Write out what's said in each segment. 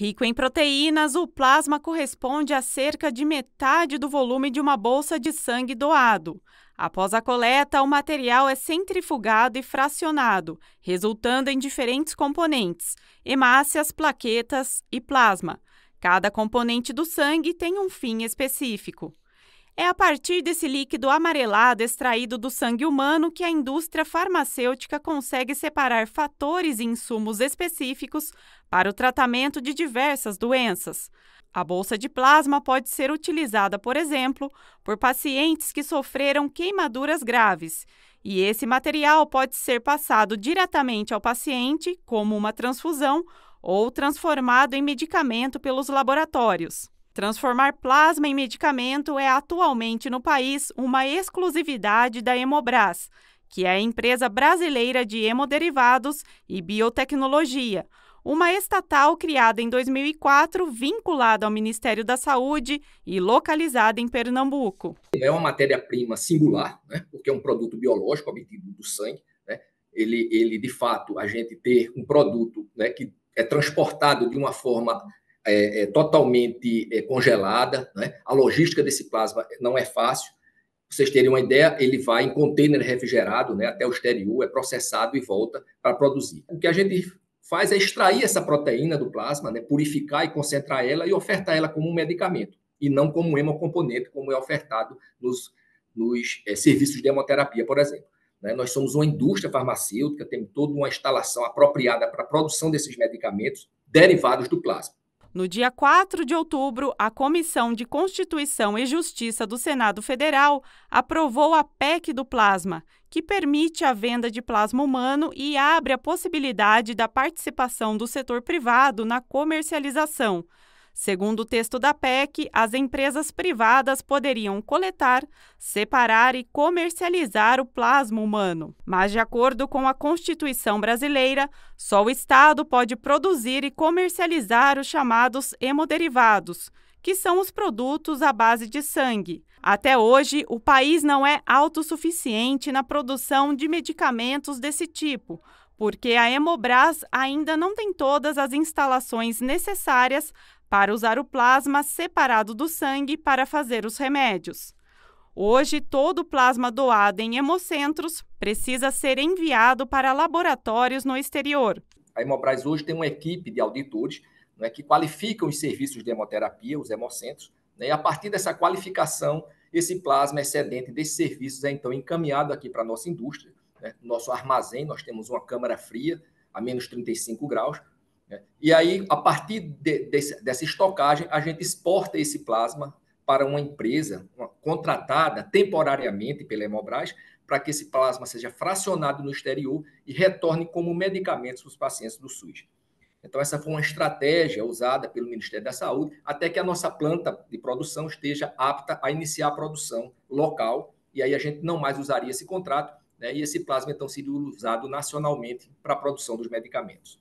Rico em proteínas, o plasma corresponde a cerca de metade do volume de uma bolsa de sangue doado. Após a coleta, o material é centrifugado e fracionado, resultando em diferentes componentes: hemácias, plaquetas e plasma. Cada componente do sangue tem um fim específico. É a partir desse líquido amarelado extraído do sangue humano que a indústria farmacêutica consegue separar fatores e insumos específicos para o tratamento de diversas doenças. A bolsa de plasma pode ser utilizada, por exemplo, por pacientes que sofreram queimaduras graves, e esse material pode ser passado diretamente ao paciente, como uma transfusão, ou transformado em medicamento pelos laboratórios. Transformar plasma em medicamento é atualmente no país uma exclusividade da Hemobras, que é a empresa brasileira de hemoderivados e biotecnologia, uma estatal criada em 2004, vinculada ao Ministério da Saúde e localizada em Pernambuco. É uma matéria-prima singular, né? porque é um produto biológico, a medida do sangue. Né? Ele, ele, de fato, a gente ter um produto né, que é transportado de uma forma é, é totalmente é, congelada, né? a logística desse plasma não é fácil. Pra vocês terem uma ideia, ele vai em container refrigerado né, até o exterior, é processado e volta para produzir. O que a gente faz é extrair essa proteína do plasma, né, purificar e concentrar ela e ofertar ela como um medicamento, e não como um hemocomponente, como é ofertado nos, nos é, serviços de hemoterapia, por exemplo. Né? Nós somos uma indústria farmacêutica, temos toda uma instalação apropriada para a produção desses medicamentos derivados do plasma. No dia 4 de outubro, a Comissão de Constituição e Justiça do Senado Federal aprovou a PEC do plasma, que permite a venda de plasma humano e abre a possibilidade da participação do setor privado na comercialização. Segundo o texto da PEC, as empresas privadas poderiam coletar, separar e comercializar o plasma humano. Mas, de acordo com a Constituição brasileira, só o Estado pode produzir e comercializar os chamados hemoderivados, que são os produtos à base de sangue. Até hoje, o país não é autossuficiente na produção de medicamentos desse tipo porque a Hemobras ainda não tem todas as instalações necessárias para usar o plasma separado do sangue para fazer os remédios. Hoje, todo o plasma doado em hemocentros precisa ser enviado para laboratórios no exterior. A Hemobras hoje tem uma equipe de auditores né, que qualificam os serviços de hemoterapia, os hemocentros, né, e a partir dessa qualificação, esse plasma excedente desses serviços é então encaminhado aqui para a nossa indústria, né? Nosso armazém, nós temos uma câmara fria a menos 35 graus. Né? E aí, a partir de, desse, dessa estocagem, a gente exporta esse plasma para uma empresa uma, contratada temporariamente pela Hemobras para que esse plasma seja fracionado no exterior e retorne como medicamentos para os pacientes do SUS. Então, essa foi uma estratégia usada pelo Ministério da Saúde até que a nossa planta de produção esteja apta a iniciar a produção local. E aí a gente não mais usaria esse contrato né? E esse plasma, então, seria usado nacionalmente para a produção dos medicamentos.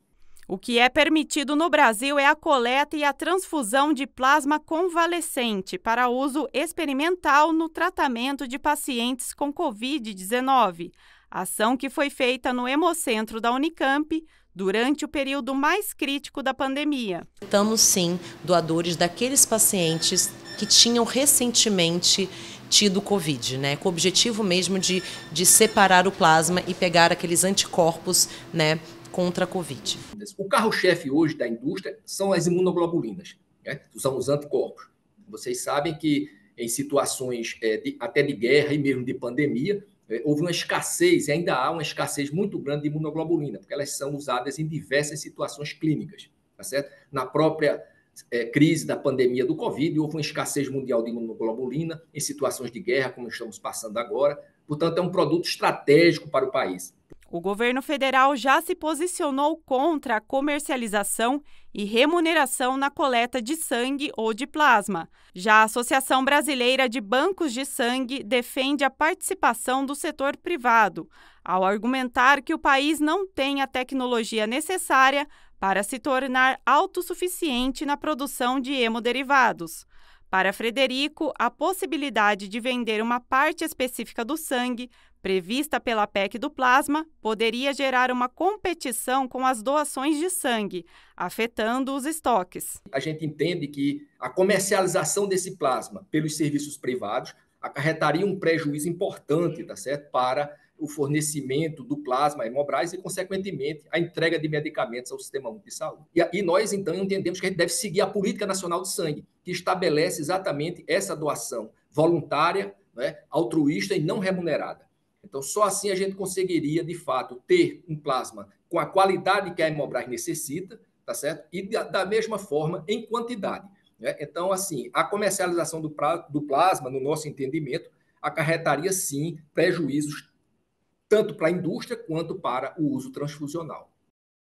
O que é permitido no Brasil é a coleta e a transfusão de plasma convalescente para uso experimental no tratamento de pacientes com Covid-19, ação que foi feita no Hemocentro da Unicamp durante o período mais crítico da pandemia. Estamos, sim, doadores daqueles pacientes que tinham recentemente tido Covid, né? Com o objetivo mesmo de, de separar o plasma e pegar aqueles anticorpos, né? Contra a Covid. O carro-chefe hoje da indústria são as imunoglobulinas, né? são os anticorpos. Vocês sabem que em situações é, de, até de guerra e mesmo de pandemia, é, houve uma escassez, ainda há uma escassez muito grande de imunoglobulina, porque elas são usadas em diversas situações clínicas, tá certo? Na própria é, crise da pandemia do Covid, houve uma escassez mundial de imunoglobulina em situações de guerra, como estamos passando agora. Portanto, é um produto estratégico para o país. O governo federal já se posicionou contra a comercialização e remuneração na coleta de sangue ou de plasma. Já a Associação Brasileira de Bancos de Sangue defende a participação do setor privado, ao argumentar que o país não tem a tecnologia necessária para se tornar autossuficiente na produção de hemoderivados. Para Frederico, a possibilidade de vender uma parte específica do sangue, prevista pela PEC do plasma, poderia gerar uma competição com as doações de sangue, afetando os estoques. A gente entende que a comercialização desse plasma pelos serviços privados acarretaria um prejuízo importante, tá certo? Para o fornecimento do plasma à Hemobras e, consequentemente, a entrega de medicamentos ao Sistema de Saúde. E, e nós, então, entendemos que a gente deve seguir a Política Nacional de Sangue, que estabelece exatamente essa doação voluntária, né, altruísta e não remunerada. Então, só assim a gente conseguiria, de fato, ter um plasma com a qualidade que a Hemobras necessita, tá certo? E da, da mesma forma, em quantidade. Né? Então, assim, a comercialização do, pra, do plasma, no nosso entendimento, acarretaria, sim, prejuízos tanto para a indústria quanto para o uso transfusional.